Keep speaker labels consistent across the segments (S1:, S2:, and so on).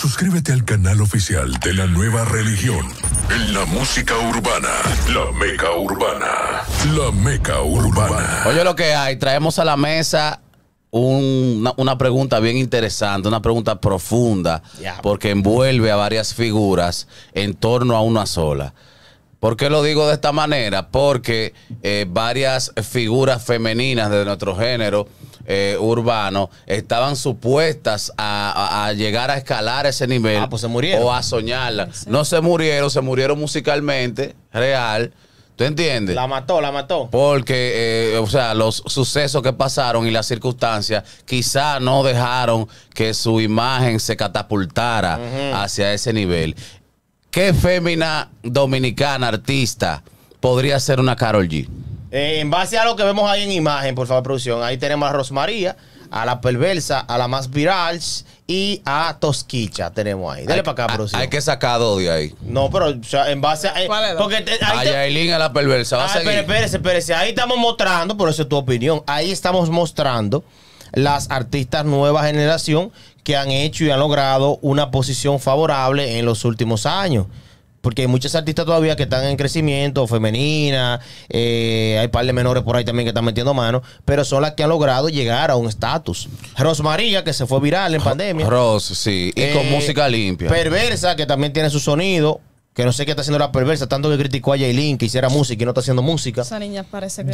S1: Suscríbete al canal oficial de la nueva religión.
S2: En la música urbana, la meca urbana, la meca urbana. Oye, lo que hay, traemos a la mesa una, pregunta bien interesante, una pregunta profunda, porque envuelve a varias figuras en torno a una sola. ¿Por qué lo digo de esta manera? Porque eh, varias figuras femeninas de nuestro género eh, urbanos estaban supuestas a, llegar a escalar ese nivel. Ah, pues o a soñarla. No se murieron, se murieron musicalmente, real. ¿Tú entiendes? La mató, la mató. Porque, eh, o sea, los sucesos que pasaron y las circunstancias quizá no dejaron que su imagen se catapultara hacia ese nivel. ¿Qué fémina dominicana, artista, podría ser una Carol G?
S1: Eh, en base a lo que vemos ahí en imagen, por favor, producción, ahí tenemos a Rosmaría, a la perversa, a la más viral y a Tosquicha tenemos ahí. Dale para acá, producción.
S2: Hay que sacar dos de ahí. No,
S1: pero en base
S2: a. Eh, porque ahí a Yailin a la perversa. Va a espérese, espérese.
S1: Ahí estamos mostrando, por eso es tu opinión. Ahí estamos mostrando las artistas nueva generación que han hecho y han logrado una posición favorable en los últimos años porque hay muchas artistas todavía que están en crecimiento, femeninas, eh, hay par de menores por ahí también que están metiendo manos, pero son las que han logrado llegar a un estatus. Ros María, que se fue viral en pandemia.
S2: Ros, sí,
S1: y con eh, música limpia. Perversa, que también tiene su sonido. Que no sé qué está haciendo la perversa, tanto que criticó a Jailin, que hiciera música y no está haciendo música. Esa
S3: niña parece que.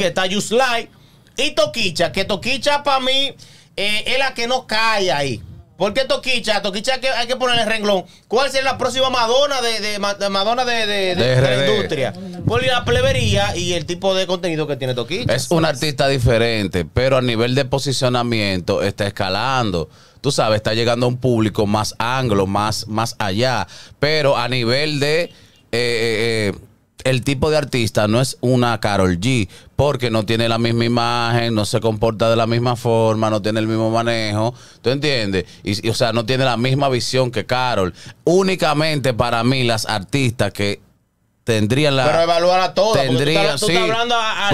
S1: está Just Like. Y Toquicha, que Toquicha para mí eh, es la que no cae ahí. ¿Por qué Toquicha? Toquicha hay que, hay que ponerle renglón. ¿Cuál será la próxima Madonna de, Madonna de, la industria? Por la plebería y el tipo de contenido que tiene Toquicha.
S2: Es un artista diferente, pero a nivel de posicionamiento está escalando tú sabes, está llegando a un público más anglo, más, más allá. Pero a nivel de eh, eh, eh, el tipo de artista no es una Carol G, porque no tiene la misma imagen, no se comporta de la misma forma, no tiene el mismo manejo, ¿tú entiendes? Y, o sea, no tiene la misma visión que Carol. Únicamente para mí las artistas que tendrían la. Pero
S1: evaluar a todos porque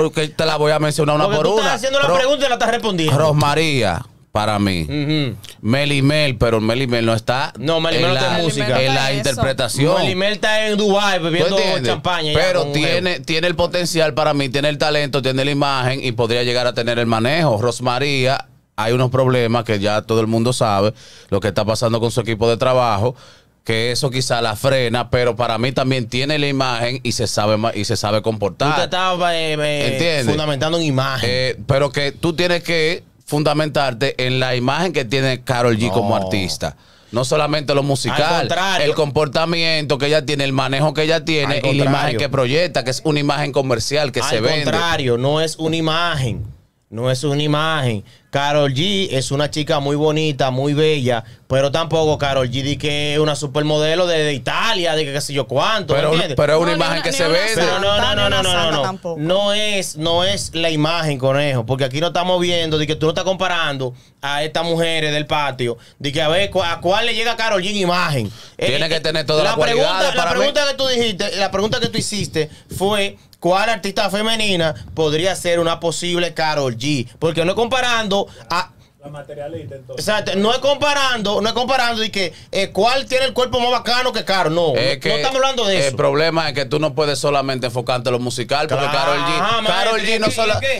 S2: porque te la voy a mencionar una por una. haciendo la pregunta y la estás respondiendo. Rosmaría para mí. Mel y Mel, pero Meli Mel no está. No, Mel no está en música. En la interpretación. Meli Mel está en Dubai bebiendo champaña. Pero tiene, tiene el potencial para mí, tiene el talento, tiene la imagen y podría llegar a tener el manejo. Rosmaría hay unos problemas que ya todo el mundo sabe, lo que está pasando con su equipo de trabajo, que eso quizá la frena, pero para mí también tiene la imagen y se sabe y se sabe comportar. Tú te eh, eh, fundamentando en imagen. Eh, pero que tú tienes que fundamentarte en la imagen que tiene Carol G como artista. No solamente lo musical, el comportamiento que ella tiene, el manejo que ella tiene y la imagen que proyecta, que es una imagen comercial que se vende. Al contrario,
S1: no es una imagen no es una imagen. Carol G es una chica muy bonita, muy bella, pero tampoco Carol G di que es una supermodelo de, Italia, de que qué sé yo cuánto. Pero, es una imagen que se ve. no, no, no, no, no, no. es, no es la imagen, conejo, porque aquí no estamos viendo de que tú no estás comparando a estas mujeres del patio, de que a ver a cuál le llega Carol G en imagen. Tiene eh, que tener toda eh, la, la pregunta, La pregunta que tú dijiste, la pregunta que tú hiciste fue ¿Cuál artista femenina podría ser una posible Carol G? Porque no es comparando a la
S2: materialista entonces.
S1: no es comparando, no es comparando y que eh, cuál tiene el cuerpo más bacano que Caro. No, no estamos hablando de eso. El
S2: problema es que tú no puedes solamente enfocarte en lo musical, porque Carol G,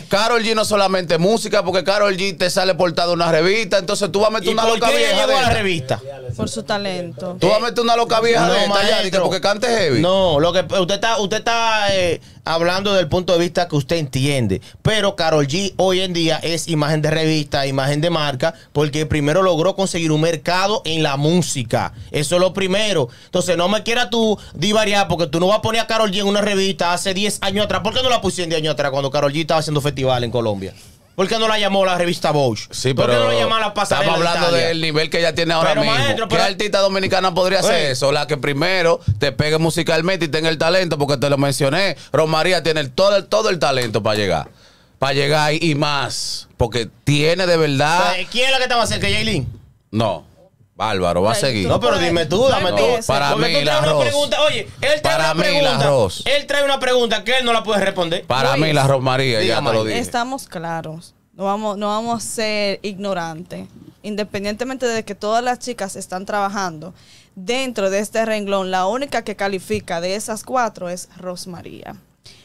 S2: Carol G, no solamente música, porque Carol G te sale portada una revista, entonces tú vas a meter una
S3: loca vieja. Llegó a la revista? Por su talento. Tú vas a meter
S2: una loca vieja de porque
S1: cante heavy. No, lo que usted está, usted está eh, hablando del punto de vista que usted entiende. Pero Carol G hoy en día es imagen de revista, imagen de marca, porque primero logró conseguir un mercado en la música. Eso es lo primero. Entonces, no me quiera tú divariar, porque tú no vas a poner a Carol G en una revista hace 10 años atrás. ¿Por qué no la pusieron 10 años atrás cuando Carol G estaba haciendo festival en Colombia? ¿Por qué no la llamó la revista Vogue? Sí, pero ¿Por qué no la llamó la Estamos hablando del
S2: nivel que ella tiene ahora mismo. ¿Qué artista dominicana podría ser eso? La que primero te pegue musicalmente y tenga el talento, porque te lo mencioné. Romaría tiene todo, todo el talento para llegar. Para llegar y más. Porque tiene de verdad.
S1: ¿Quién es la que te va a hacer? ¿Que
S2: Jaylin? No. Bárbaro, va a seguir. No, pero dime tú, dame tú. Para mí, la él
S1: trae para una mí, pregunta. Él trae una pregunta que él no la puede responder. Para mí, la Rosmaría,
S2: María, ya te lo dije.
S3: Estamos claros. No vamos, no vamos a ser ignorantes. Independientemente de que todas las chicas están trabajando dentro de este renglón, la única que califica de esas cuatro es Rosmaría.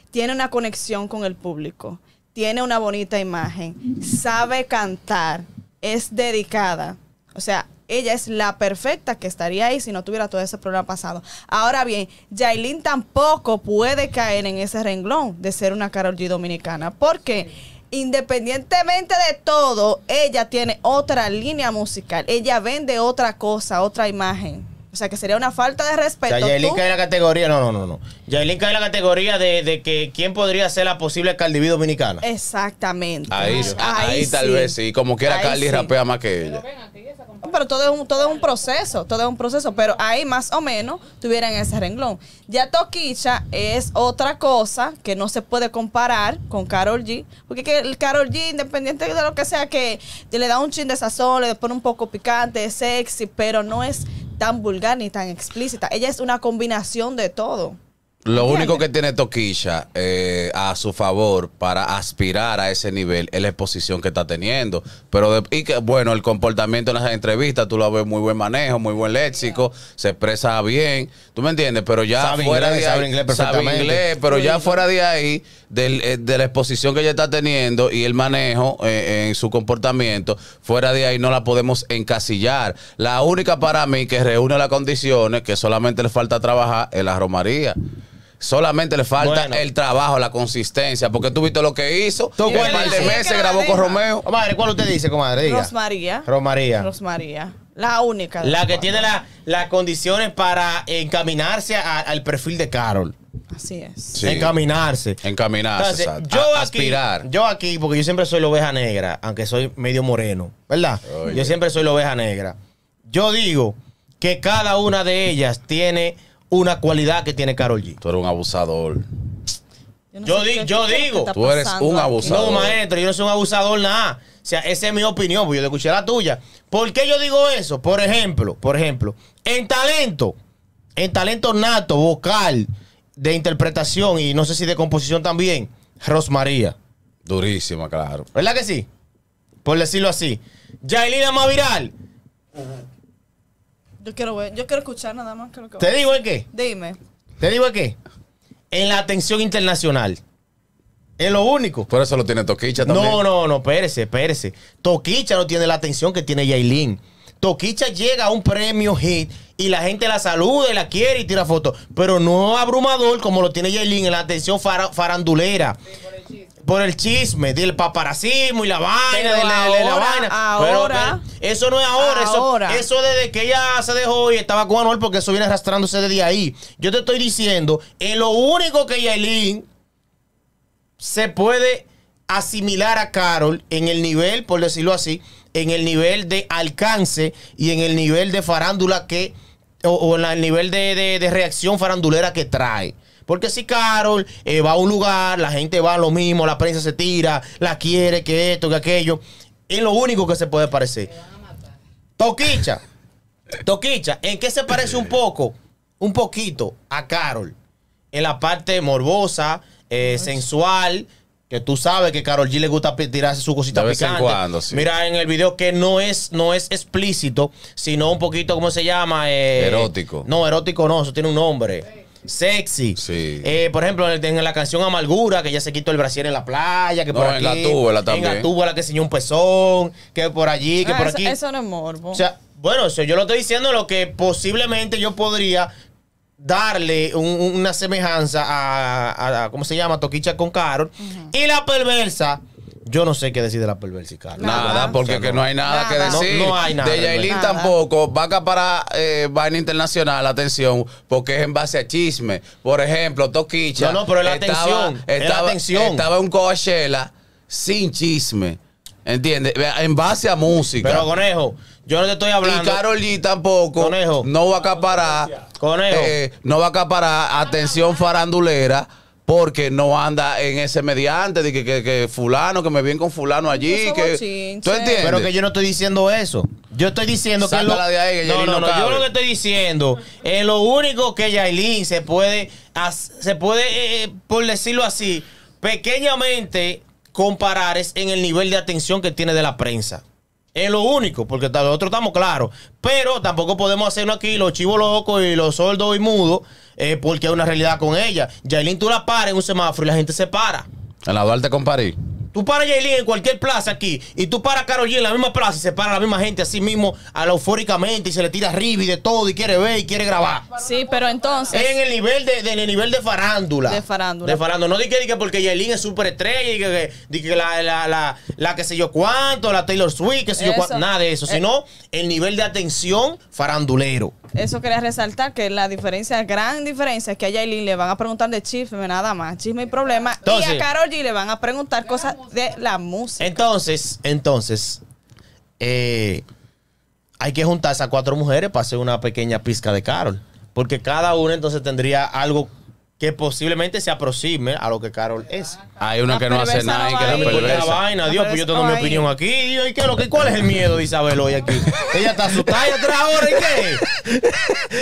S3: Tiene una conexión con el público. Tiene una bonita imagen. Sabe cantar. Es dedicada. O sea, ella es la perfecta que estaría ahí si no tuviera todo ese problema pasado. Ahora bien, Jailin tampoco puede caer en ese renglón de ser una Carol G dominicana, porque independientemente de todo, ella tiene otra línea musical, ella vende otra cosa, otra imagen. O sea, que sería una falta de respeto. O cae en la
S1: categoría, no, no, no, no. cae en la categoría de, que quién podría ser la posible caldiví dominicana.
S3: Exactamente. Ahí, tal vez sí,
S2: como quiera Carly sí. rapea más que ella.
S3: Pero todo es, un, todo es un proceso, todo es un proceso, pero ahí más o menos tuvieran ese renglón. Ya Toquicha es otra cosa que no se puede comparar con Carol G, porque el Carol G, independiente de lo que sea, que le da un chin de sazón, le pone un poco picante, es sexy, pero no es tan vulgar ni tan explícita. Ella es una combinación de todo.
S2: Lo único que tiene Toquilla eh, a su favor para aspirar a ese nivel es la exposición que está teniendo. Pero, y que, bueno, el comportamiento en las entrevistas, tú lo ves muy buen manejo, muy buen léxico, se expresa bien. ¿Tú me entiendes? Pero ya fuera de ahí. pero ya fuera de ahí, eh, de la exposición que ella está teniendo y el manejo eh, en su comportamiento, fuera de ahí no la podemos encasillar. La única para mí que reúne las condiciones, que solamente le falta trabajar, es la romaría. Solamente le falta el trabajo, la consistencia. Porque tú viste lo que hizo. Tú un par de meses grabó con Romeo. Comadre, ¿cuál usted dice, comadre?
S3: Rosmaría. Rosmaría. Rosmaría. La única. La que tiene
S1: las condiciones para encaminarse al perfil de Carol.
S3: Así es.
S1: Encaminarse.
S2: Encaminarse.
S1: yo
S3: aquí, aspirar.
S1: Yo aquí, porque yo siempre soy la oveja negra, aunque soy medio moreno, ¿verdad? Yo siempre soy la oveja negra. Yo digo que cada una de ellas tiene una cualidad que tiene Carol G. Tú eres un abusador. Yo, yo, digo. Tú eres un abusador. No, maestro, yo no soy un abusador nada. O sea, esa es mi opinión, porque yo escuché la tuya. ¿Por qué yo digo eso? Por ejemplo, por ejemplo, en talento, en talento nato, vocal, de interpretación y no sé si de composición también, Rosmaría. Durísima, claro. ¿Verdad que sí? Por decirlo así. Yailina Maviral. viral.
S3: Yo quiero yo quiero escuchar nada más que lo que ¿Te digo el qué? Dime.
S1: ¿Te digo el qué? En la atención internacional. Es lo único. Por eso lo tiene Toquicha también. No, no, no, espérese, espérese. Toquicha no tiene la atención que tiene Yailin. Toquicha llega a un premio hit y la gente la saluda y la quiere y tira fotos. Pero no abrumador como lo tiene Yailin en la atención farandulera por el chisme del paparazismo y la vaina, de la, vaina. pero, eh, eso no es ahora, Eso, desde que ella se dejó y estaba con Anuel porque eso viene arrastrándose desde ahí. Yo te estoy diciendo, en lo único que Yailin se puede asimilar a Carol en el nivel, por decirlo así, en el nivel de alcance y en el nivel de farándula que o, en el nivel de, de, reacción farandulera que trae. Porque si Carol eh, va a un lugar, la gente va a lo mismo, la prensa se tira, la quiere, que esto, que aquello. Es lo único que se puede parecer. Toquicha, Toquicha, ¿en qué se parece un poco, un poquito a Carol? En la parte morbosa, eh, sensual, que tú sabes que Carol G le gusta tirarse su cosita de picante. cuando, sí. Mira en el video que no es, no es explícito, sino un poquito, ¿cómo se llama? Eh, erótico. No, erótico no, eso tiene un nombre. Sexy. Sí. Eh, por ejemplo, en, la canción Amargura, que ya se quitó el brasier en la playa, que por aquí. En la tuba, la también. En la tuba, que enseñó un pezón, que por allí, que ah, por aquí. Eso
S3: no es morbo. O sea,
S1: bueno, yo lo estoy diciendo lo que posiblemente yo podría darle una semejanza a, ¿cómo se llama? Toquicha con Carol. Y la
S2: perversa. Yo no sé qué decir de la perversa, Carol. Nada, porque que no, hay nada, que decir. hay nada. De Yailin tampoco. Vaca para eh, vaina internacional, atención, porque es en base a chisme. Por ejemplo, Toquicha. No, no, pero la atención. Estaba, la Estaba en Coachella sin chisme. ¿Entiendes? En base a música. Pero, conejo. Yo no te estoy hablando. Y Carol G tampoco. Conejo. No va a acaparar. Conejo. Eh, no va a acaparar atención farandulera porque no anda en ese mediante de que, fulano, que me viene con fulano allí. que, ¿Tú entiendes? Pero que yo no estoy diciendo eso. Yo
S1: estoy diciendo que... Lo, que no, yo lo que estoy diciendo es lo único que Yailin se puede, se puede eh, eh, por decirlo así, pequeñamente comparar es en el nivel de atención que tiene de la prensa. Es lo único, porque nosotros estamos claros. Pero tampoco podemos hacerlo aquí, los chivos locos y los sordos y mudos, eh, porque hay una realidad con ella. Yailin, tú la pares en un semáforo y la gente se para.
S2: A la Duarte con París.
S1: Tú paras Yailin en cualquier plaza aquí y tú paras Karol G en la misma plaza y se para la misma gente así mismo a la eufóricamente y se le tira arriba de todo y quiere ver y quiere grabar.
S3: Sí, pero entonces... Es en el
S1: nivel de, nivel de farándula. De farándula. De farándula. No dije, que porque Yailin es súper estrella y que, la, que sé yo cuánto, la Taylor Swift, que sé yo cuánto, nada de eso, eh. sino el nivel de atención farandulero.
S3: Eso quería resaltar que la diferencia, gran diferencia es que a Yailin le van a preguntar de chisme nada más, chisme y problema. y a Karol G le van a preguntar cosas de la música.
S1: Entonces, entonces, eh, hay que juntar esas cuatro mujeres para hacer una pequeña pizca de Carol. Porque cada una entonces tendría algo que posiblemente se aproxime a lo que Carol es.
S2: Hay una, que no hace nada
S1: y que la perversa. Dios, pues yo tengo mi opinión aquí. ¿Cuál es el miedo de
S2: Isabel hoy aquí? Ella está asustada y atrás ahora, ¿y qué?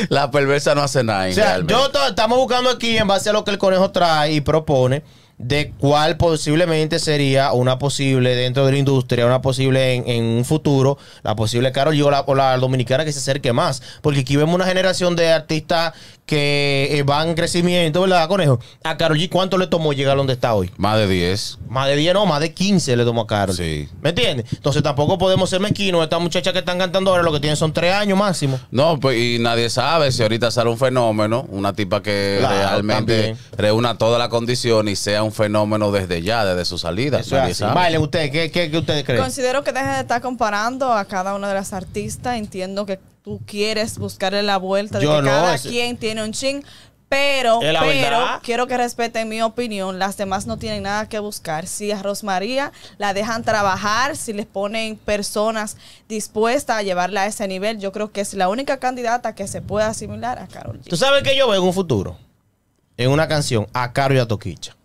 S2: La perversa no hace nada. O sea,
S1: estamos buscando aquí en base a lo que el conejo trae y propone de cuál posiblemente sería una posible dentro de la industria, una posible en, un futuro, la posible Carol yo la, o la, dominicana que se acerque más. Porque aquí vemos una generación de artistas que eh, van en crecimiento, ¿verdad, Conejo? A Carol G, ¿cuánto le tomó llegar a donde está hoy?
S2: Más de 10.
S1: Más de 10, no, más de 15 le tomó a Carol. Sí. ¿Me entiendes? Entonces tampoco podemos ser mezquinos. Estas muchachas que están cantando ahora lo que tienen son tres años máximo.
S2: No, pues y nadie sabe si ahorita sale un fenómeno, una tipa que realmente reúna toda la condición y sea un fenómeno desde ya, desde su salida. Eso nadie
S1: sabe. Vale, ¿usted qué,
S2: qué,
S3: Considero que dejen de estar comparando a cada una de las artistas. Entiendo que tú quieres buscarle la vuelta de cada quien tiene un chin Pero, quiero que respeten mi opinión. Las demás no tienen nada que buscar. Si a Rosmaría la dejan trabajar, si les ponen personas dispuestas a llevarla a ese nivel, yo creo que es la única candidata que se puede asimilar a Carol
S1: ¿Tú sabes que yo veo un futuro? En una canción, a Caro y a Toquicha.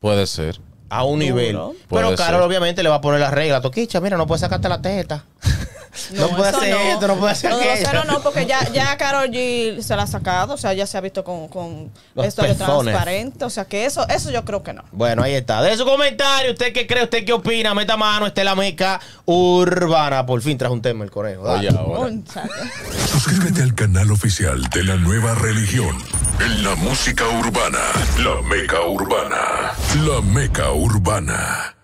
S1: Puede ser. A un nivel. pero Carol obviamente le va a poner la regla. Toquicha, mira, no puedes sacarte la teta. No, puede hacer esto, no puede hacer no, aquello. No,
S3: porque ya, ya Carol G se la ha sacado, o sea, ya se ha visto con, con esto de transparente, o sea, que eso eso yo creo que no.
S1: Bueno, ahí está. De su comentario, ¿usted qué cree? ¿Usted qué opina? Meta mano, esta la meca urbana. Por fin trajo un tema el correo.
S2: Suscríbete al canal oficial de la nueva religión. En la música urbana, la meca urbana,
S3: la meca urbana.